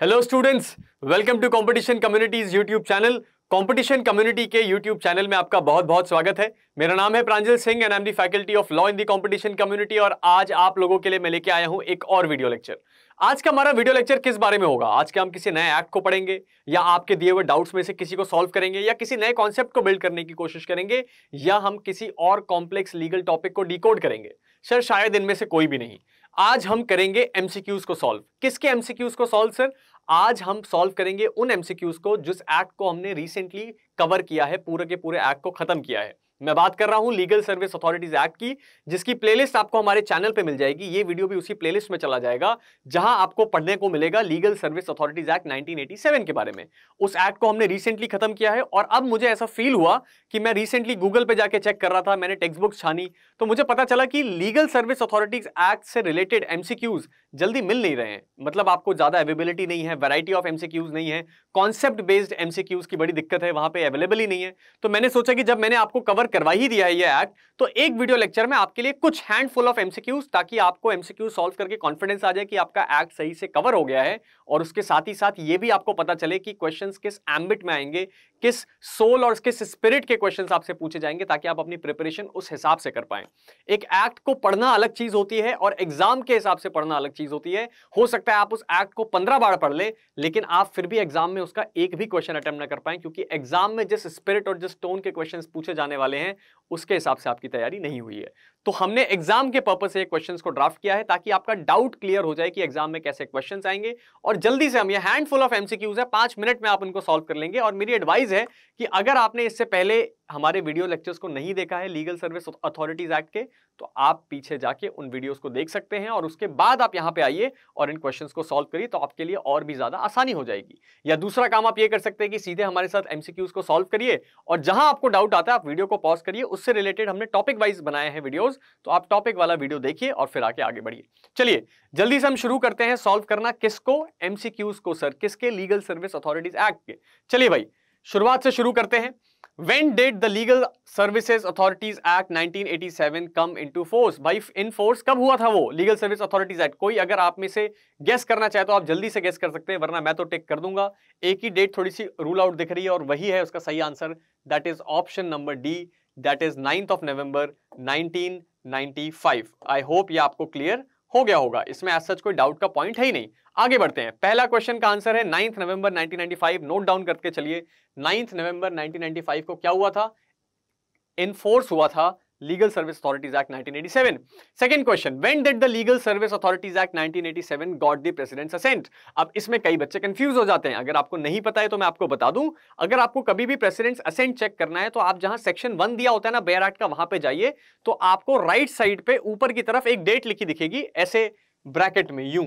Hello students welcome to competition communities YouTube channel competition community के YouTube channel में आपका बहुत बहुत स्वागत है मेरा नाम है Pranjal Singh and am the faculty of law in the competition community और आज आप लोगों के लिए मैं लेके आया हूं एक और वीडियो लेक्चर आज का हमारा वीडियो लेक्चर किस बारे में होगा आज के हम किसी नए एक्ट को पढ़ेंगे या आपके दिए हुए डाउट्स में से किसी को सॉल्व करेंगे या किसी नए कॉन्सेप्ट को बिल्ड करने की कोशिश करेंगे या हम किसी और कॉम्प्लेक्स लीगल टॉपिक को डिकोड करेंगे सर शायद इनमें से कोई भी नहीं आज हम करेंगे एमसीक्यूज को सॉल्व किसके एमसीक्यूज को सॉल्व सर आज हम सॉल्व करेंगे उन एमसीक्यूज को जिस एक्ट को हमने रिसेंटली कवर किया है पूरे के पूरे एक्ट को खत्म किया है मैं बात कर रहा हूं लीगल सर्विस अथॉरिटीज एक्ट की जिसकी प्लेलिस्ट आपको हमारे चैनल पे मिल जाएगी ये वीडियो भी उसी प्लेलिस्ट में चला जाएगा जहां आपको पढ़ने को मिलेगा लीगल सर्विस अथॉरिटीज एक्ट 1987 के बारे में उस एक्ट को हमने रिसेंटली खत्म किया है और अब मुझे ऐसा फील हुआ कि मैं रिसेंटली गूगल पे जाके चेक कर रहा था मैंने टेक्स्ट बुक छानी तो मुझे पता चला कि लीगल सर्विस अथॉरिटीज एक्ट से रिलेटेड एमसीक्यूज जल्दी मिल नहीं रहे हैं मतलब आपको ज़्यादा अवेलेबिलिटी नहीं है वैरायटी ऑफ एमसीक्यूज नहीं है कॉन्सेप्ट बेस्ड एमसीक्यूज की बड़ी दिक्कत है वहां पे अवेलेबल ही नहीं है तो मैंने सोचा कि जब मैंने आपको कवर करवा ही दिया है ये एक्ट तो एक वीडियो लेक्चर में आपके लिए कुछ हैंडफुल ऑफ एमसीक्यूज ताकि आपको एमसीक्यू सॉल्व करके कॉन्फिडेंस आ जाए कि आपका एक्ट सही से कवर हो गया है और उसके साथ ही साथ ये भी आपको पता चले कि क्वेश्चन किस एम्बिट में आएंगे किस सोल और किस स्पिरिट के क्वेश्चन आपसे पूछे जाएंगे ताकि आप अपनी प्रिपरेशन उस हिसाब से कर पाए एक एक्ट को पढ़ना अलग चीज़ होती है और एग्जाम के हिसाब से पढ़ना अलग चीज़ चीज होती है हो सकता है आप उस एक्ट को पंद्रह बार पढ़ ले, लेकिन आप फिर भी एग्जाम में उसका एक भी क्वेश्चन अटेम्प्ट ना कर पाए क्योंकि एग्जाम में जिस स्पिरिट और जिस टोन के क्वेश्चन पूछे जाने वाले हैं उसके हिसाब से आपकी तैयारी नहीं हुई है तो हमने एग्जाम के पर्पज से क्वेश्चन को ड्राफ्ट किया है ताकि आपका डाउट क्लियर हो जाए कि एग्जाम में कैसे क्वेश्चन आएंगे और जल्दी से हम ये हैंडफुल ऑफ एमसीक्यूज है पांच मिनट में आप उनको सॉल्व कर लेंगे और मेरी एडवाइस है कि अगर आपने इससे पहले हमारे वीडियो लेक्चर्स को नहीं देखा है लीगल सर्विस अथॉरिटीज एक्ट के तो आप पीछे जाके उन वीडियोस को देख सकते हैं और उसके बाद आप यहां पे आइए और इन क्वेश्चंस को सॉल्व करिए तो आपके लिए और भी ज़्यादा आसानी हो जाएगी या दूसरा काम आप ये कर सकते हैं कि सीधे हमारे साथ एमसीक्यूज को सॉल्व करिए और जहां आपको डाउट आता है आप वीडियो को पॉज करिए उससे रिलेटेड हमने टॉपिक वाइज बनाए हैं वीडियोज़ तो आप टॉपिक वाला वीडियो देखिए और फिर आके आगे बढ़िए चलिए जल्दी से हम शुरू करते हैं सोल्व करना किसको एमसीक्यूज को सर किसके लीगल सर्विस अथॉरिटीज एक्ट के चलिए भाई शुरुआत से शुरू करते हैं when did the legal Services authorities act 1987 come into force? भाई इन फोर्स कब हुआ था वो लीगल सर्विस अथॉरिटीज एक्ट कोई अगर आप में से गेस करना चाहे तो आप जल्दी से गेस कर सकते हैं वरना मैं तो टेक कर दूंगा एक ही डेट थोड़ी सी रूल आउट दिख रही है और वही है उसका सही answer that is option number D that is ninth of November 1995 I hope ये आपको क्लियर हो गया होगा इसमें आज सच कोई डाउट का पॉइंट है ही नहीं आगे बढ़ते हैं पहला क्वेश्चन का आंसर है नाइन्थ नवंबर 1995 नोट डाउन करके चलिए नाइन्थ नवंबर 1995 को क्या हुआ था इनफोर्स हुआ था legal service authorities act 1987. Second question when did the legal service authorities act 1987 got the President's assent अब इसमें कई बच्चे कंफ्यूज हो जाते हैं अगर आपको नहीं पता है तो मैं आपको बता दूं अगर आपको कभी भी प्रेसिडेंट्स असेंट चेक करना है तो आप जहां सेक्शन वन दिया होता है ना बेयर एक्ट का वहां पे जाइए तो आपको राइट right साइड पे ऊपर की तरफ एक डेट लिखी दिखेगी ऐसे ब्रैकेट में यूं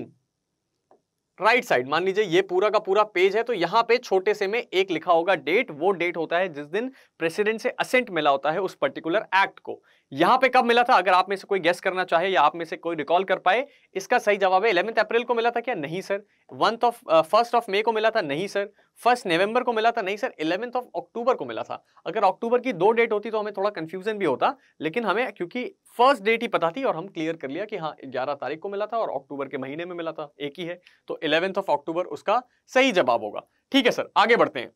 राइट साइड मान लीजिए ये पूरा का पूरा पेज है तो यहाँ पे छोटे से में एक लिखा होगा डेट वो डेट होता है जिस दिन प्रेसिडेंट से असेंट मिला होता है उस पर्टिकुलर एक्ट को यहाँ पे कब मिला था अगर आप में से कोई गेस करना चाहे या आप में से कोई रिकॉल कर पाए इसका सही जवाब है इलेवंथ अप्रैल को मिला था क्या नहीं सर वंथ ऑफ फर्स्ट ऑफ मे को मिला था नहीं सर फर्स्ट नवंबर को मिला था नहीं सर इलेवेंथ ऑफ अक्टूबर को मिला था अगर अक्टूबर की दो डेट होती तो हमें थोड़ा कंफ्यूजन भी होता लेकिन हमें क्योंकि फर्स्ट डेट ही पता थी और हम क्लियर कर लिया कि हाँ ग्यारह तारीख को मिला था और अक्टूबर के महीने में मिला था एक ही है तो इलेवेंथ ऑफ अक्टूबर उसका सही जवाब होगा ठीक है सर आगे बढ़ते हैं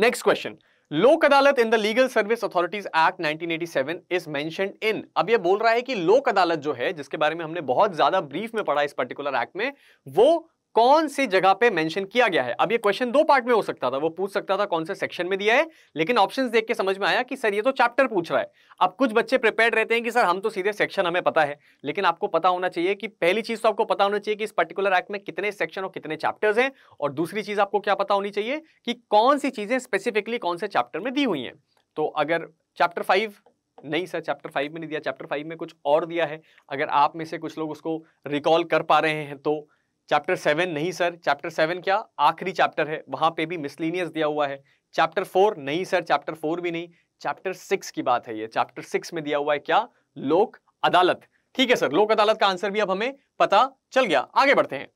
next question Lok Adalat in the legal service authorities act 1987 is mention in अब ये बोल रहा है कि लोक अदालत जो है जिसके बारे में हमने बहुत ज्यादा ब्रीफ में पढ़ा इस पर्टिकुलर एक्ट में वो कौन सी जगह पे मेंशन किया गया है अब ये क्वेश्चन दो पार्ट में हो सकता था वो पूछ सकता था कौन से सेक्शन में दिया है लेकिन ऑप्शंस देख के समझ में आया कि सर ये तो चैप्टर पूछ रहा है अब कुछ बच्चे प्रिपेयर रहते हैं कि सर हम तो सीधे सेक्शन हमें पता है लेकिन आपको पता होना चाहिए कि पहली चीज तो आपको पता होना चाहिए कि इस पर्टिकुलर एक्ट में कितने सेक्शन और कितने चैप्टर्स हैं और दूसरी चीज आपको क्या पता होनी चाहिए कि कौन सी चीजें स्पेसिफिकली कौन से चैप्टर में दी हुई हैं तो अगर चैप्टर फाइव नहीं सर चैप्टर फाइव में नहीं दिया चैप्टर फाइव में कुछ और दिया है अगर आप में से कुछ लोग उसको रिकॉल कर पा रहे हैं तो चैप्टर सेवन नहीं सर चैप्टर सेवन क्या आखिरी चैप्टर है वहां पे भी मिसलिनियस दिया हुआ है चैप्टर फोर नहीं सर चैप्टर फोर भी नहीं चैप्टर सिक्स की बात है ये चैप्टर सिक्स में दिया हुआ है क्या लोक अदालत ठीक है सर लोक अदालत का आंसर भी अब हमें पता चल गया आगे बढ़ते हैं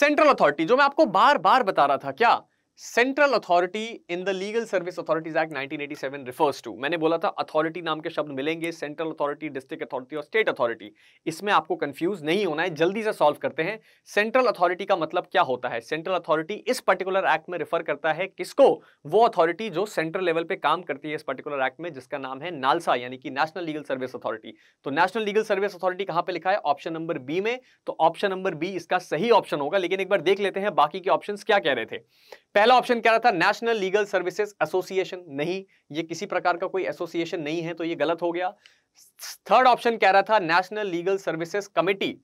सेंट्रल अथॉरिटी जो मैं आपको बार बार बता रहा था क्या central authority in the legal service authorities act 1987 refers to मैंने बोला था अथॉरिटी नाम के शब्द मिलेंगे सेंट्रल अथॉरिटी डिस्ट्रिक्ट अथॉरिटी और स्टेट अथॉरिटी इसमें आपको कंफ्यूज नहीं होना है जल्दी से सॉल्व करते हैं सेंट्रल अथॉरिटी का मतलब क्या होता है सेंट्रल अथॉरिटी इस पर्टिकुलर एक्ट में रिफर करता है किसको वो अथॉरिटी जो सेंट्रल लेवल पे काम करती है इस पर्टिकुलर एक्ट में जिसका नाम है नालसा यानी कि नेशनल लीगल सर्विस अथॉरिटी तो नेशनल लीगल सर्विस अथॉरिटी कहां पर लिखा है ऑप्शन नंबर बी में तो ऑप्शन नंबर बी इसका सही ऑप्शन होगा लेकिन एक बार देख लेते हैं बाकी के ऑप्शन क्या कह रहे थे पहला पहला ऑप्शन क्या रहा था नेशनल लीगल सर्विसेज एसोसिएशन नहीं ये किसी प्रकार का कोई एसोसिएशन नहीं है तो ये गलत हो गया थर्ड ऑप्शन कह रहा था नेशनल लीगल सर्विसेज कमेटी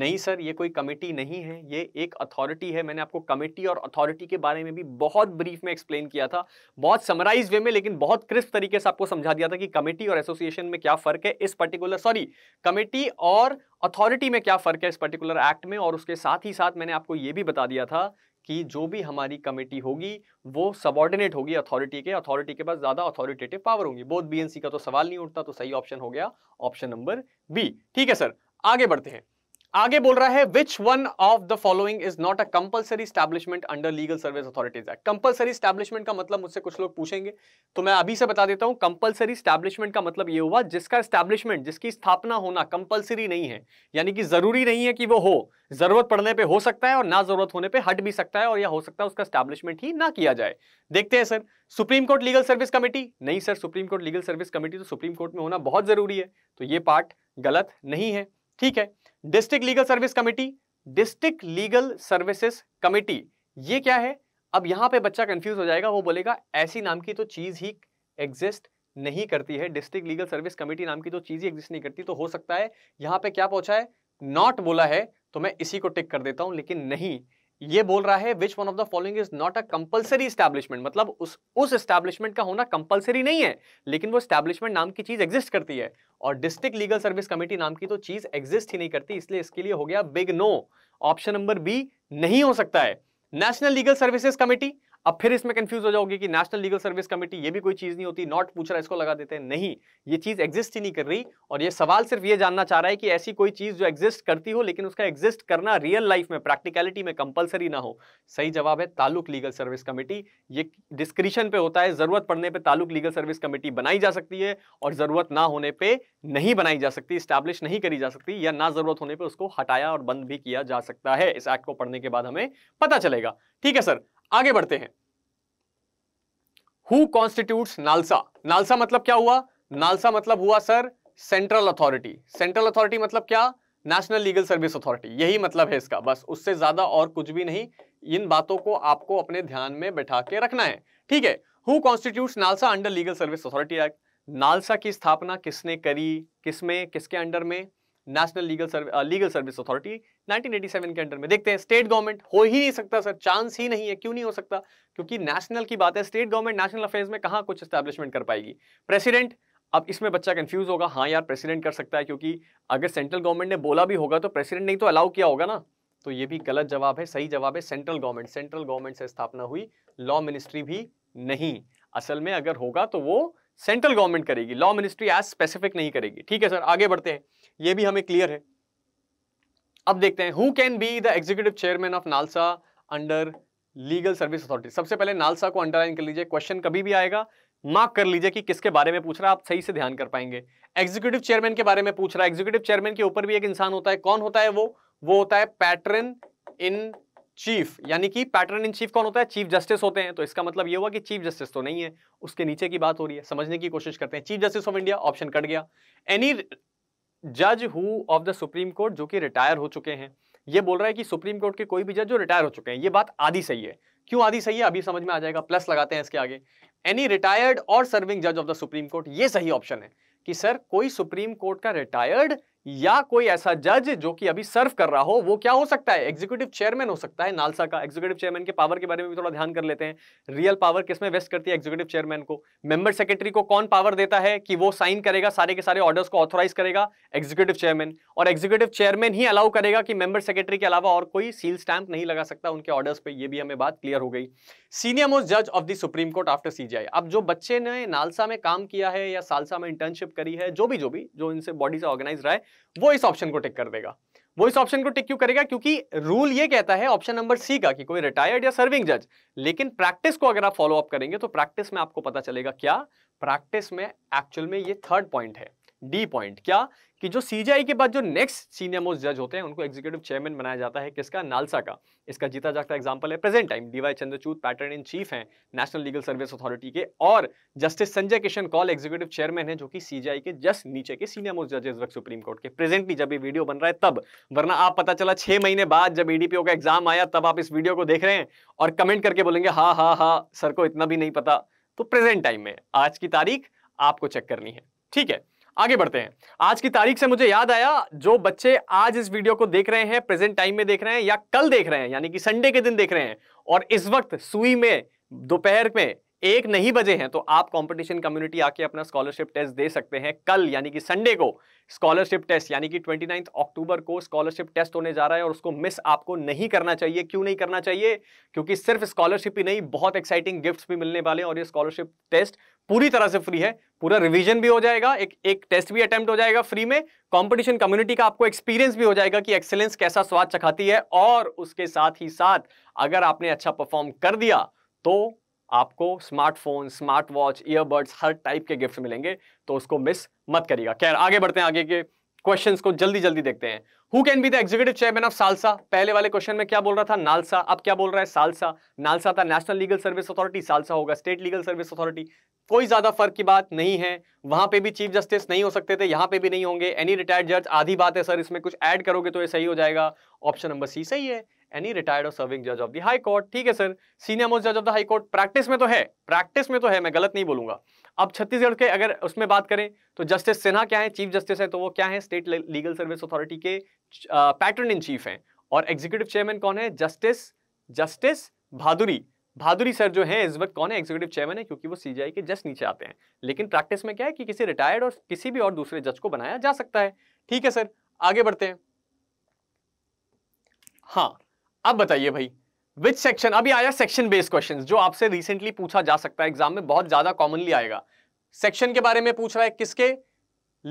नहीं सर ये कोई कमेटी नहीं है ये एक अथॉरिटी है मैंने आपको कमेटी और अथॉरिटी के बारे में भी बहुत ब्रीफ में एक्सप्लेन किया था बहुत समराइज वे में लेकिन बहुत क्रिस्प तरीके से आपको समझा दिया था कि कमेटी और एसोसिएशन में क्या फर्क है इस पर्टिकुलर सॉरी कमेटी और अथॉरिटी में क्या फर्क है इस पर्टिकुलर एक्ट में और उसके साथ ही साथ मैंने आपको ये भी बता दिया था कि जो भी हमारी कमेटी होगी वो सबॉर्डिनेट होगी अथॉरिटी के अथॉरिटी के पास ज़्यादा अथॉरिटेटिव पावर होंगी बोध बीएनसी का तो सवाल नहीं उठता तो सही ऑप्शन हो गया ऑप्शन नंबर बी ठीक है सर आगे बढ़ते हैं आगे बोल रहा है which one of the following is not a compulsory establishment under legal service authorities act compulsory establishment का मतलब मुझसे कुछ लोग पूछेंगे तो मैं अभी से बता देता हूं कंपलसरी स्टैब्लिशमेंट का मतलब ये हुआ जिसका स्टैब्लिशमेंट जिसकी स्थापना होना कंपलसरी नहीं है यानी कि जरूरी नहीं है कि वो हो जरूरत पड़ने पर हो सकता है और ना जरूरत होने पर हट भी सकता है और यह हो सकता है उसका स्टैब्लिशमेंट ही ना किया जाए देखते हैं sir supreme court legal service committee नहीं sir supreme court legal service committee तो सुप्रीम कोर्ट में होना बहुत जरूरी है तो ये पार्ट गलत नहीं है ठीक है district legal service committee district legal services committee ये क्या है अब यहां पे बच्चा कंफ्यूज हो जाएगा वो बोलेगा ऐसी नाम की तो चीज़ ही एग्जिस्ट नहीं करती है डिस्ट्रिक्ट लीगल सर्विस कमेटी नाम की तो चीज़ ही एग्जिस्ट नहीं करती तो हो सकता है यहां पे क्या पहुंचा है नॉट बोला है तो मैं इसी को टिक कर देता हूं लेकिन नहीं ये बोल रहा है which one of the following is not a compulsory establishment मतलब उस उस स्टैब्लिशमेंट का होना कंपलसरी नहीं है लेकिन वो स्टैब्लिशमेंट नाम की चीज एग्जिस्ट करती है और डिस्ट्रिक्ट लीगल सर्विस कमेटी नाम की तो चीज एग्जिस्ट ही नहीं करती इसलिए इसके लिए हो गया big no option number B नहीं हो सकता है नेशनल लीगल सर्विसेज कमेटी अब फिर इसमें कंफ्यूज हो जाओगे कि नेशनल लीगल सर्विस कमेटी ये भी कोई चीज़ नहीं होती नॉट पूछ रहा इसको लगा देते हैं नहीं ये चीज़ एग्जिस्ट ही नहीं कर रही और ये सवाल सिर्फ ये जानना चाह रहा है कि ऐसी कोई चीज़ जो एग्जिस्ट करती हो लेकिन उसका एग्जिस्ट करना रियल लाइफ में प्रैक्टिकलिटी में कंपलसरी ना हो सही जवाब है तालुक लीगल सर्विस कमेटी ये डिस्क्रिशन पे होता है ज़रूरत पड़ने पर तालुक लीगल सर्विस कमेटी बनाई जा सकती है और ज़रूरत ना होने पर नहीं बनाई जा सकती स्टैब्लिश नहीं करी जा सकती या ना ज़रूरत होने पर उसको हटाया और बंद भी किया जा सकता है इस एक्ट को पढ़ने के बाद हमें पता चलेगा ठीक है सर आगे बढ़ते हैं हु कॉन्स्टिट्यूट नालसा नालसा मतलब क्या हुआ नालसा मतलब हुआ sir central authority central authority मतलब क्या नेशनल लीगल सर्विस अथॉरिटी यही मतलब है इसका बस उससे ज्यादा और कुछ भी नहीं इन बातों को आपको अपने ध्यान में बैठा के रखना है ठीक है who constitute NALSA under legal service authority act NALSA की स्थापना किसने करी किसमें किसके अंडर में national legal service legal service authority 1987 के अंडर में देखते हैं स्टेट गवर्नमेंट हो ही नहीं सकता सर चांस ही नहीं है क्यों नहीं हो सकता क्योंकि नेशनल की बात है स्टेट गवर्नमेंट नेशनल अफेयर्स में कहा कुछ स्टैब्लिशमेंट कर पाएगी प्रेसिडेंट अब इसमें बच्चा कंफ्यूज होगा हाँ यार प्रेसिडेंट कर सकता है क्योंकि अगर सेंट्रल गवर्नमेंट ने बोला भी होगा तो प्रेसिडेंट नहीं तो अलाउ किया होगा ना तो ये भी गलत जवाब है सही जवाब है सेंट्रल गवर्नमेंट सेंट्रल गवर्नमेंट से स्थापना हुई लॉ मिनिस्ट्री भी नहीं असल में अगर होगा तो वो सेंट्रल गवर्नमेंट करेगी लॉ मिनिस्ट्री एज स्पेसिफिक नहीं करेगी ठीक है सर आगे बढ़ते हैं ये भी हमें क्लियर है अब देखते हैं who can be the executive chairman of NALSA under legal service authority सबसे पहले नालसा को अंडरलाइन कर लीजिए क्वेश्चन कभी भी आएगा मार्क कर लीजिए कि किसके बारे में पूछ रहा है आप सही से ध्यान कर पाएंगे एग्जीक्यूटिव चेयरमैन के बारे में पूछ रहा है एग्जीक्यूटिव चेयरमैन के ऊपर भी एक इंसान होता है कौन होता है वो वो होता है पैटर्न इन चीफ यानी कि पैटर्न इन चीफ कौन होता है चीफ जस्टिस होते हैं तो इसका मतलब ये हुआ कि चीफ जस्टिस तो नहीं है उसके नीचे की बात हो रही है समझने की कोशिश करते हैं chief justice of India option cut गया एनी जज who of the supreme court जो कि रिटायर हो चुके हैं ये बोल रहा है कि सुप्रीम कोर्ट के कोई भी जज जो रिटायर हो चुके हैं ये बात आधी सही है क्यों आधी सही है अभी समझ में आ जाएगा प्लस लगाते हैं इसके आगे एनी रिटायर्ड और सर्विंग जज ऑफ द सुप्रीम कोर्ट ये सही ऑप्शन है कि सर कोई सुप्रीम कोर्ट का रिटायर्ड या कोई ऐसा जज जो कि अभी सर्व कर रहा हो वो क्या हो सकता है एग्जीक्यूटिव चेयरमैन हो सकता है नालसा का एग्जीक्यूटिव चेयरमैन के पावर के बारे में भी थोड़ा ध्यान कर लेते हैं रियल पावर किसमें वेस्ट करती है एग्जीक्यूटिव चेयरमैन को मेंबर सेक्रेटरी को कौन पावर देता है कि वो साइन करेगा सारे के सारे ऑर्डर्स को ऑथोराइज करेगा एग्जीक्यूटिव चेयरमैन और एग्जीक्यूटिव चेयरमैन ही अलाउ करेगा कि मेंबर सेक्रेटरी के अलावा और कोई सील स्टैंप नहीं लगा सकता उनके ऑर्डर्स पर यह भी हमें बात क्लियर हो गई सीनियर मोस्ट जज of the supreme court after CJI अब जो बच्चे ने नालसा में काम किया है या सालसा में इंटर्नशिप करी है जो भी जो भी जो इनसे बॉडी से ऑर्गेनाइज रहा है वो इस ऑप्शन को टिक कर देगा वो इस ऑप्शन को टिक क्यों करेगा क्योंकि रूल ये कहता है ऑप्शन नंबर सी का कि कोई रिटायर्ड या सर्विंग जज लेकिन प्रैक्टिस को अगर आप फॉलो अप करेंगे तो प्रैक्टिस में आपको पता चलेगा क्या प्रैक्टिस में एक्चुअल में ये थर्ड पॉइंट है डी पॉइंट क्या कि जो सीजीआई के बाद जो नेक्स्ट सीनियर मोस्ट जज होते हैं उनको एग्जीक्यूटिव चेयरमैन बनाया जाता है किसका नालसा का इसका जीता जाता एग्जांपल है present time DY Chandrachud patron in chief हैं नेशनल लीगल सर्विस अथॉरिटी के और justice Sanjay Kishan Kaul executive chairman है जो कि सीजीआई के जस्ट नीचे के सीनियर मोस्ट जज इस वक्त सुप्रीम कोर्ट के प्रेजेंटली जब ये वीडियो बन रहा है तब वरना आप पता चला छह महीने बाद जब ईडीपीओ e का एग्जाम आया तब आप इस वीडियो को देख रहे हैं और कमेंट करके बोलेंगे हा हा हा सर को इतना भी नहीं पता तो प्रेजेंट टाइम में आज की तारीख आपको चेक करनी है ठीक है आगे बढ़ते हैं आज की तारीख से मुझे याद आया जो बच्चे आज इस वीडियो को देख रहे हैं प्रेजेंट टाइम में देख रहे हैं या कल देख रहे हैं यानी कि संडे के दिन देख रहे हैं और इस वक्त सुई में दोपहर में एक नहीं बजे हैं तो आप कंपटीशन कम्युनिटी आके अपना स्कॉलरशिप टेस्ट दे सकते हैं कल यानी कि संडे को स्कॉलरशिप टेस्ट यानी कि ट्वेंटी अक्टूबर को स्कॉलरशिप टेस्ट होने जा रहा है और उसको मिस आपको नहीं करना चाहिए क्यों नहीं करना चाहिए क्योंकि सिर्फ स्कॉलरशिप ही नहीं बहुत एक्साइटिंग गिफ्ट भी मिलने वाले हैं और ये स्कॉलरशिप टेस्ट पूरी तरह से फ्री है पूरा रिवीजन भी हो जाएगा एक एक टेस्ट भी अटेम्प्ट हो जाएगा फ्री में कंपटीशन कम्युनिटी का आपको एक्सपीरियंस भी हो जाएगा कि एक्सेलेंस कैसा स्वाद चखाती है और उसके साथ ही साथ अगर आपने अच्छा परफॉर्म कर दिया तो आपको स्मार्टफोन स्मार्ट वॉच ईयरबड्स हर टाइप के गिफ्ट मिलेंगे तो उसको मिस मत करिएगा खैर आगे बढ़ते हैं आगे के क्वेश्चंस को जल्दी जल्दी देखते हैं who can be the executive chairman of SALSA पहले वाले क्वेश्चन में क्या बोल रहा था नालसा अब क्या बोल रहा है सालसा नालसा था national legal service authority SALSA होगा स्टेट लीगल सर्विस अथॉरिटी कोई ज्यादा फर्क की बात नहीं है वहां पे भी चीफ जस्टिस नहीं हो सकते थे यहां पे भी नहीं होंगे एनी रिटायर्ड जज आधी बात है सर इसमें कुछ ऐड करोगे तो ये सही हो जाएगा ऑप्शन नंबर सी सही है एनी रिटायर्ड और सर्विंग जज ऑफ द हाई कोर्ट ठीक है सर सीनियर मोस्ट जज of the high court practice में तो है प्रैक्टिस में तो है मैं गलत नहीं बोलूंगा अब छत्तीसगढ़ के अगर उसमें बात करें तो जस्टिस सिन्हा क्या है चीफ जस्टिस है तो वो क्या है स्टेट लीगल सर्विस अथॉरिटी के पैटर्न इन चीफ हैं और एग्जीक्यूटिव चेयरमैन कौन है justice justice Bhaduri Bhaduri sir जो है इस वक्त कौन है एग्जीक्यूटिव चेयरमैन है क्योंकि वो सीजीआई के जस्ट नीचे आते हैं लेकिन प्रैक्टिस में क्या है कि किसी रिटायर्ड और किसी भी और दूसरे जज को बनाया जा सकता है ठीक है सर आगे बढ़ते हैं हाँ अब बताइए भाई विच सेक्शन अभी आया सेक्शन बेस्ड क्वेश्चन जो आपसे रिसेंटली पूछा जा सकता है एग्जाम में बहुत ज्यादा कॉमनली आएगा सेक्शन के बारे में पूछ रहा है किसके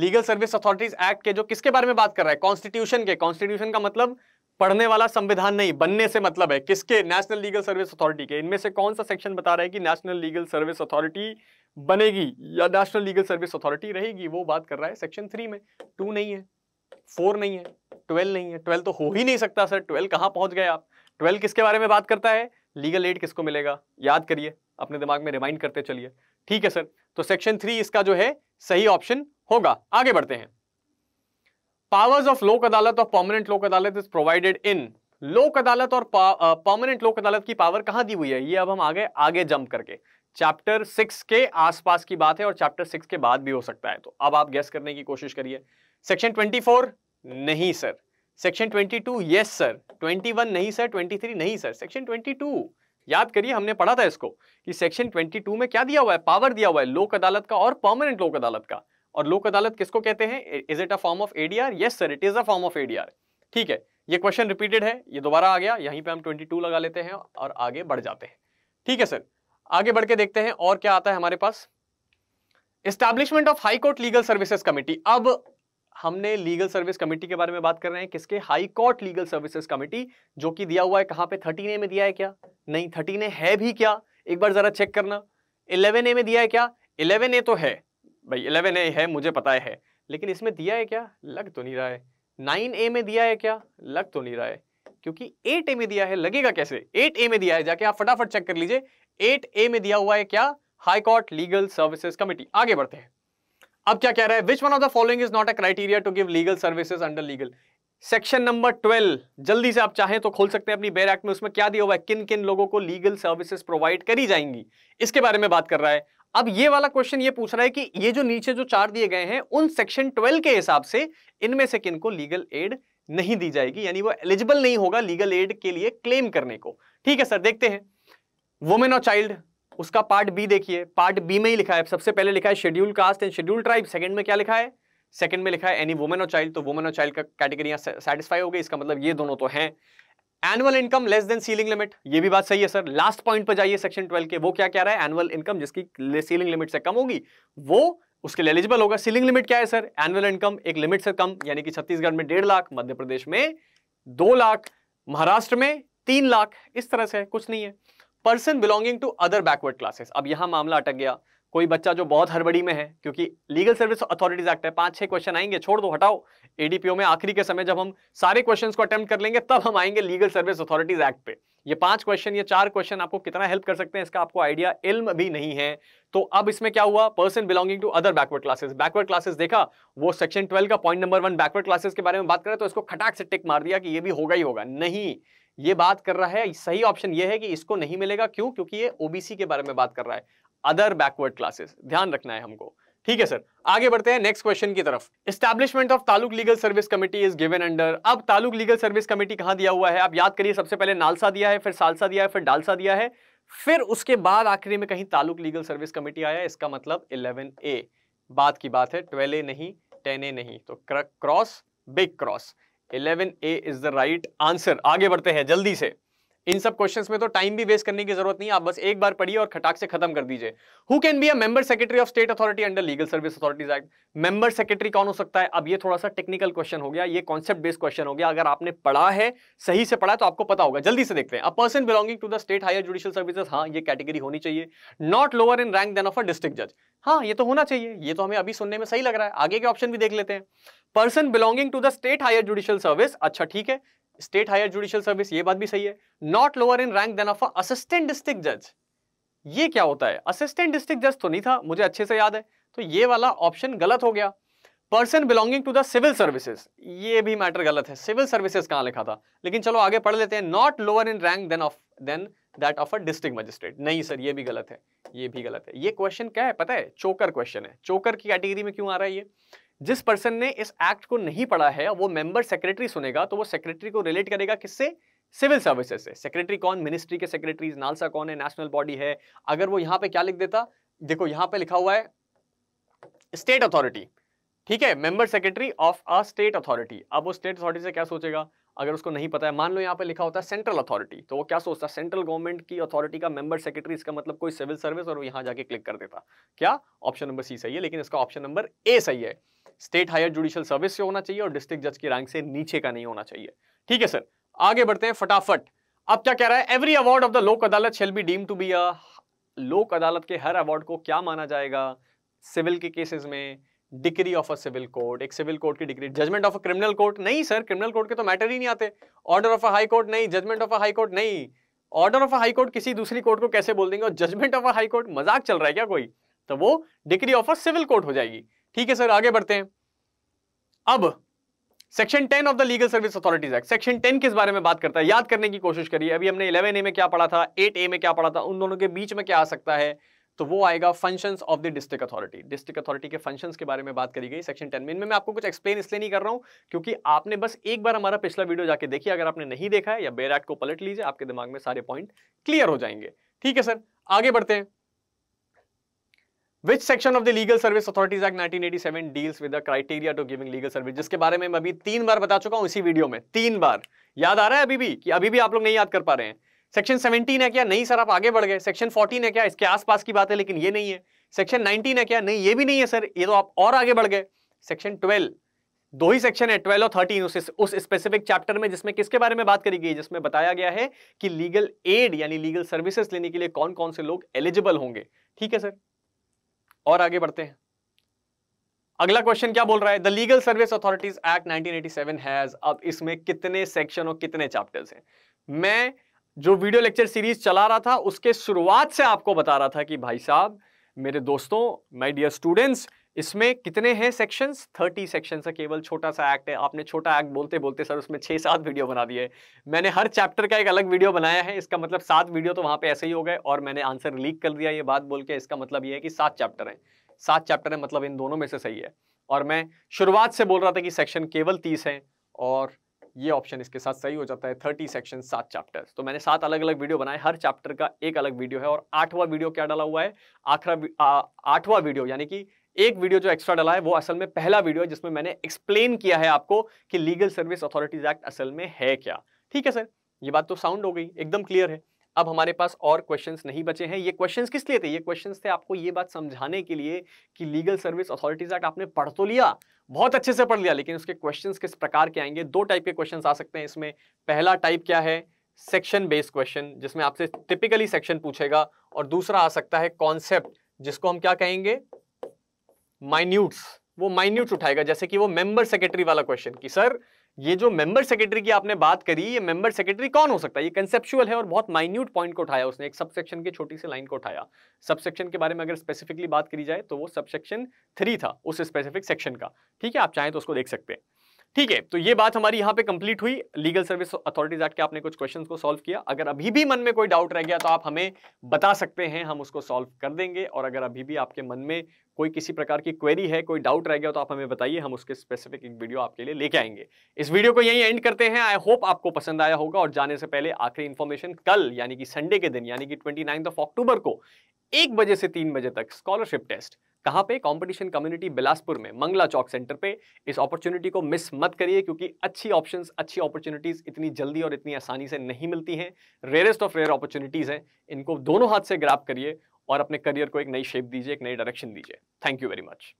लीगल सर्विस अथॉरिटीज एक्ट के जो किसके बारे में बात कर रहा है कॉन्स्टिट्यूशन के कॉन्स्टिट्यूशन का मतलब पढ़ने वाला संविधान नहीं बनने से मतलब है किसके नेशनल लीगल सर्विस अथॉरिटी के इनमें से कौन सा सेक्शन बता रहा है कि नेशनल लीगल सर्विस अथॉरिटी बनेगी या नेशनल लीगल सर्विस अथॉरिटी रहेगी वो बात कर रहा है सेक्शन थ्री में टू नहीं है फोर नहीं है ट्वेल्व नहीं है ट्वेल्व तो हो ही नहीं सकता सर ट्वेल्व कहाँ पहुँच गए आप ट्वेल्व किसके बारे में बात करता है लीगल एड किसको मिलेगा याद करिए अपने दिमाग में रिमाइंड करते चलिए ठीक है सर तो सेक्शन थ्री इसका जो है सही ऑप्शन होगा आगे बढ़ते हैं पावर्स ऑफ लोक अदालत और परमानेंट लोक अदालत इज प्रोवाइडेड इन लोक अदालत और परमानेंट लोक अदालत की पावर कहां दी हुई है ये अब हम आगे आगे जंप करके चैप्टर सिक्स के आसपास की बात है और चैप्टर सिक्स के बाद भी हो सकता है तो अब आप गेस करने की कोशिश करिए सेक्शन ट्वेंटी फोर नहीं सर सेक्शन 22 यस सर 21 नहीं सर 23 नहीं सर सेक्शन 22 याद करिए हमने पढ़ा था इसको कि सेक्शन 22 में क्या दिया हुआ है पावर दिया हुआ है लोक अदालत का और परमानेंट लोक अदालत का और लोक अदालत किसको कहते हैं is it a form of ADR yes sir it is a form of ADR ठीक है ये क्वेश्चन रिपीटेड है ये दोबारा आ गया यहीं पर हम ट्वेंटी लगा लेते हैं और आगे बढ़ जाते हैं ठीक है सर आगे बढ़ के देखते हैं और क्या आता है हमारे पास establishment of high court legal services committee अब हमने लीगल सर्विस कमेटी के बारे में बात कर रहे हैं किसके high court legal services committee जो कि दिया हुआ है कहां पे थर्टीन ए में दिया है क्या नहीं थर्टीन ए है भी क्या एक बार जरा चेक करना इलेवन ए में दिया है क्या इलेवन ए तो है भाई इलेवन ए है मुझे पता है लेकिन इसमें दिया है क्या लग तो नहीं रहा है नाइन ए में दिया है क्या लग तो नहीं रहा है क्योंकि एट ए में दिया है लगेगा कैसे एट ए में दिया है जाके आप फटाफट चेक कर लीजिए एट ए में दिया हुआ है क्या हाईकोर्ट लीगल सर्विसेज कमेटी आगे बढ़ते हैं अब क्या कह रहा है which one of the following is not a criteria to give legal services under legal section number twelve जल्दी से आप चाहें तो खोल सकते हैं अपनी बेर एक्ट में उसमें क्या दिया हुआ है किन किन लोगों को लीगल सर्विसेज प्रोवाइड करी जाएंगी इसके बारे में बात कर रहा है अब ये वाला क्वेश्चन ये पूछ रहा है कि ये जो नीचे जो चार दिए गए हैं उन सेक्शन ट्वेल्व के हिसाब से इनमें से किन को लीगल एड नहीं दी जाएगी यानी वो एलिजिबल नहीं होगा लीगल एड के लिए क्लेम करने को ठीक है सर देखते हैं वुमेन और चाइल्ड उसका पार्ट बी देखिए पार्ट बी में ही लिखा है सबसे पहले लिखा है schedule caste and schedule tribe second में क्या लिखा है सेकंड में लिखा है एनी वुमेन और चाइल्ड तो वुमेन और चाइल्ड का कैटेगरी यहाँ सेटिस्फाई हो गई इसका मतलब ये दोनों तो हैं annual income less than ceiling limit ये भी बात सही है सर लास्ट पॉइंट पर जाइए सेक्शन ट्वेल्व के वो क्या क्या रहा है एनुअल इनकम जिसकी सीलिंग लिमिट से कम होगी वो उसके लिए एलिजिबल होगा सीलिंग लिमिट क्या है सर एनुअल इनकम एक लिमिट से कम यानी कि छत्तीसगढ़ में डेढ़ लाख मध्य प्रदेश में दो लाख महाराष्ट्र में तीन लाख इस तरह से कुछ नहीं है person belonging to other backward classes अब यहां मामला अटक गया कोई बच्चा जो बहुत हड़बड़ी में है क्योंकि लीगल सर्विस अथॉरिटीज एक्ट है पांच छह क्वेश्चन आएंगे छोड़ दो हटाओ एडीपीओ में आखिरी के समय जब हम सारे क्वेश्चंस को अटेम्प्ट कर लेंगे तब हम आएंगे लीगल सर्विस अथॉरिटीज एक्ट पे ये पांच क्वेश्चन ये चार क्वेश्चन आपको कितना हेल्प कर सकते हैं इसका आपको आइडिया इल्म भी नहीं है तो अब इसमें क्या हुआ person belonging to other backward classes backward classes देखा वो सेक्शन ट्वेल्व का point number one backward classes के बारे में बात करें तो इसको खटाक से टिक मार दिया कि ये भी होगा ही होगा नहीं ये बात कर रहा है सही ऑप्शन ये है कि इसको नहीं मिलेगा क्यों क्योंकि ये ओबीसी के बारे में बात कर रहा है अदर बैकवर्ड क्लासेस ध्यान रखना है हमको ठीक है सर आगे बढ़ते हैं नेक्स्ट क्वेश्चन की तरफ establishment of taluk legal service committee is given under अब तालुक लीगल सर्विस कमेटी कहां दिया हुआ है आप याद करिए सबसे पहले नालसा दिया है फिर सालसा दिया है फिर डालसा दिया है फिर उसके बाद आखिरी में कहीं तालुक लीगल सर्विस कमेटी आया इसका मतलब इलेवन ए बात की बात है ट्वेल्व ए नहीं टेन ए नहीं तो cross big cross 11 A is the right answer आगे बढ़ते हैं जल्दी से इन सब क्वेश्चंस में तो टाइम भी वेस्ट करने की जरूरत नहीं आप बस एक बार पढ़िए और खटाक से खत्म कर दीजिए who can be a member secretary of state authority under legal service authorities act member secretary कौन हो सकता है अब ये थोड़ा सा टेक्निकल क्वेश्चन हो गया ये कॉन्सेप्ट बेस्ड क्वेश्चन हो गया अगर आपने पढ़ा है सही से पढ़ा तो आपको पता होगा जल्दी से देखते हैं a person belonging to the state higher judicial services हाँ ये कैटेगरी होनी चाहिए not lower in rank than of a district जज हाँ ये तो होना चाहिए ये तो हमें अभी सुनने में सही लग रहा है आगे के ऑप्शन भी देख लेते हैं person belonging to the state higher judicial service अच्छा ठीक है स्टेट हायर जुडिशियल सर्विस ये बात भी सही है not lower in rank than of assistant district जज ये क्या होता है असिस्टेंट डिस्ट्रिक्ट जज तो नहीं था मुझे अच्छे से याद है तो ये वाला ऑप्शन गलत हो गया person belonging to the civil services ये भी मैटर गलत है सिविल सर्विसेज कहाँ लिखा था लेकिन चलो आगे पढ़ लेते हैं not lower in rank than of than that of a district magistrate नहीं सर ये भी गलत है ये भी गलत है ये क्वेश्चन क्या है पता है चोकर क्वेश्चन है चोकर की कैटेगरी में क्यों आ रहा है ये जिस पर्सन ने इस एक्ट को नहीं पढ़ा है वो मेंबर सेक्रेटरी सुनेगा तो वो सेक्रेटरी को रिलेट करेगा किससे सिविल सर्विसेज से सेक्रेटरी कौन मिनिस्ट्री के सेक्रेटरीज नालसा कौन है नेशनल बॉडी है अगर वो यहां पे क्या लिख देता देखो यहाँ पे लिखा हुआ है स्टेट अथॉरिटी ठीक है member secretary of a state authority अब वो स्टेट अथॉरिटी से क्या सोचेगा अगर उसको नहीं पता है मान लो यहाँ पे लिखा होता है सेंट्रल अथॉरिटी तो वो क्या सोचता है सेंट्रल गवर्नमेंट की अथॉरिटी का मेंबर सेक्रेटरी इसका मतलब कोई सिविल सर्विस और वो यहाँ जाके क्लिक कर देता क्या ऑप्शन नंबर सी सही है लेकिन इसका ऑप्शन नंबर ए सही है स्टेट हायर जुडिशियल सर्विस से होना चाहिए और डिस्ट्रिक्ट जज की रैंक से नीचे का नहीं होना चाहिए ठीक है सर आगे बढ़ते हैं फटाफट अब क्या कह रहा है every award of the Lok Adalat shall be deem to be Lok Adalat के हर अवार्ड को क्या माना जाएगा सिविल के केसेस में decree of a civil court एक सिविल कोर्ट की decree judgment of a criminal court नहीं सर क्रिमिनल कोर्ट के तो मैटर ही नहीं आते order of a high court नहीं judgment of a high court नहीं order of a high court किसी दूसरी कोर्ट को कैसे बोल देंगे और judgment of a high court मजाक चल रहा है क्या कोई तो वो decree of a civil court हो जाएगी ठीक है सर आगे बढ़ते हैं अब section 10 of the legal service authorities act section 10 किस बारे में बात करता है याद करने की कोशिश करिए अभी हमने 11 ए में क्या पढ़ा था 8 ए में क्या पढ़ा था उन दोनों के बीच में क्या आ सकता है तो वो आएगा functions of the district authority district authority के फंक्शंस के बारे में बात करी गई सेक्शन 10 में इनमें मैं आपको कुछ एक्सप्लेन इसलिए नहीं कर रहा हूं क्योंकि आपने बस एक बार हमारा पिछला वीडियो जाके देखिए अगर आपने नहीं देखा है या एक्ट को पलट लीजिए आपके दिमाग में सारे पॉइंट क्लियर हो जाएंगे ठीक है सर आगे बढ़ते हैं Which section of the Legal Service Authorities Act 1987 deals with the criteria to giving legal service? जिसके बारे में मैं अभी तीन बार बता चुका हूं इसी वीडियो में तीन बार याद आ रहा है अभी भी कि अभी भी आप लोग नहीं याद कर पा रहे हैं सेक्शन 17 है क्या नहीं सर आप आगे बढ़ गए सेक्शन 14 है क्या इसके आसपास की बात है लेकिन ये नहीं है सेक्शन 19 है क्या नहीं ये भी नहीं है सर ये तो आप और आगे बढ़ गए सेक्शन ट्वेल्व दो ही सेक्शन है ट्वेल्व और थर्टीन उस उस स्पेसिफिक चैप्टर में जिसमें किसके बारे में बात करी गई जिसमें बताया गया है कि लीगल एड यानी लीगल सर्विसेज लेने के लिए कौन कौन से लोग एलिजिबल होंगे ठीक है सर और आगे बढ़ते हैं अगला क्वेश्चन क्या बोल रहा है the legal service authorities act 1987 has अब इसमें कितने सेक्शन और कितने चैप्टर्स हैं मैं जो वीडियो लेक्चर सीरीज चला रहा था उसके शुरुआत से आपको बता रहा था कि भाई साहब मेरे दोस्तों माय डियर स्टूडेंट्स इसमें कितने हैं सेक्शंस थर्टी सेक्शंस है केवल छोटा सा एक्ट है आपने छोटा एक्ट बोलते बोलते सर उसमें छः सात वीडियो बना दिए मैंने हर चैप्टर का एक अलग वीडियो बनाया है इसका मतलब सात वीडियो तो वहाँ पे ऐसे ही हो गए और मैंने आंसर लीक कर दिया ये बात बोल के इसका मतलब ये है कि सात चैप्टर हैं सात चैप्टर हैं मतलब इन दोनों में से सही है और मैं शुरुआत से बोल रहा था कि सेक्शन केवल तीस हैं और ये ऑप्शन इसके साथ सही हो जाता है थर्टी सेक्शन सात चैप्टर तो मैंने सात अलग अलग वीडियो बनाए हर चैप्टर का एक अलग वीडियो है और आठवां वीडियो क्या डाला हुआ है आखिरा आठवां वीडियो यानी कि एक वीडियो जो एक्स्ट्रा डाला है वो असल में पहला वीडियो है जिसमें मैंने एक्सप्लेन किया है आपको कि लीगल सर्विस अथॉरिटीज एक्ट असल में है क्या ठीक है सर ये बात तो साउंड हो गई एकदम क्लियर है अब हमारे पास और क्वेश्चंस नहीं बचे हैं ये क्वेश्चंस किस लिए थे ये क्वेश्चंस थे आपको ये बात समझाने के लिए कि लीगल सर्विस अथॉरिटीज एक्ट आपने पढ़ तो लिया बहुत अच्छे से पढ़ लिया लेकिन उसके क्वेश्चंस किस प्रकार के आएंगे दो टाइप के क्वेश्चंस आ सकते हैं इसमें पहला टाइप क्या है सेक्शन बेस्ड क्वेश्चन जिसमें आपसे टिपिकली सेक्शन पूछेगा और दूसरा आ सकता है कॉन्सेप्ट जिसको हम क्या कहेंगे माइन्यूट्स वो माइन्यूट्स उठाएगा जैसे कि वो मेंबर सेक्रेटरी वाला क्वेश्चन कि सर ये जो मेंबर सेक्रेटरी की आपने बात करी ये मेंबर सेक्रेटरी कौन हो सकता है ये कंसेप्चुअल है और बहुत माइन्यूट पॉइंट को उठाया उसने एक सबसेक्शन के छोटी सी लाइन को उठाया सबसेक्शन के बारे में अगर स्पेसिफिकली बात करी जाए तो वो सबसेक्शन थ्री था उस स्पेसिफिक सेक्शन का ठीक है आप चाहें तो उसको देख सकते हैं ठीक है तो ये बात हमारी यहाँ पे कंप्लीट हुई लीगल सर्विस अथॉरिटीज एक्ट के आपने कुछ क्वेश्चंस को सॉल्व किया अगर अभी भी मन में कोई डाउट रह गया तो आप हमें बता सकते हैं हम उसको सॉल्व कर देंगे और अगर अभी भी आपके मन में कोई किसी प्रकार की क्वेरी है कोई डाउट रह गया तो आप हमें बताइए हम उसके स्पेसिफिक एक वीडियो आपके लिए लेके आएंगे इस वीडियो को यहीं एंड करते हैं आई होप आपको पसंद आया होगा और जाने से पहले आखिरी इन्फॉर्मेशन कल यानी कि संडे के दिन यानी कि ट्वेंटी ऑफ अक्टूबर को एक बजे से तीन बजे तक स्कॉलरशिप टेस्ट कहाँ पे कंपटीशन कम्युनिटी बिलासपुर में मंगला चौक सेंटर पे इस अपॉर्चुनिटी को मिस मत करिए क्योंकि अच्छी ऑप्शंस अच्छी अपॉर्चुनिटीज़ इतनी जल्दी और इतनी आसानी से नहीं मिलती हैं रेयरेस्ट ऑफ रेयर अपॉर्चुनिटीज़ हैं इनको दोनों हाथ से ग्राफ करिए और अपने करियर को एक नई शेप दीजिए एक नई डायरेक्शन दीजिए थैंक यू वेरी मच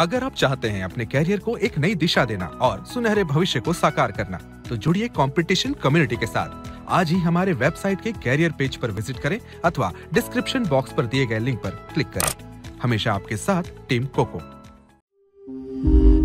अगर आप चाहते हैं अपने कैरियर को एक नई दिशा देना और सुनहरे भविष्य को साकार करना तो जुड़िए कंपटीशन कम्युनिटी के साथ आज ही हमारे वेबसाइट के कैरियर पेज पर विजिट करें अथवा डिस्क्रिप्शन बॉक्स पर दिए गए लिंक पर क्लिक करें हमेशा आपके साथ टीम कोको -को।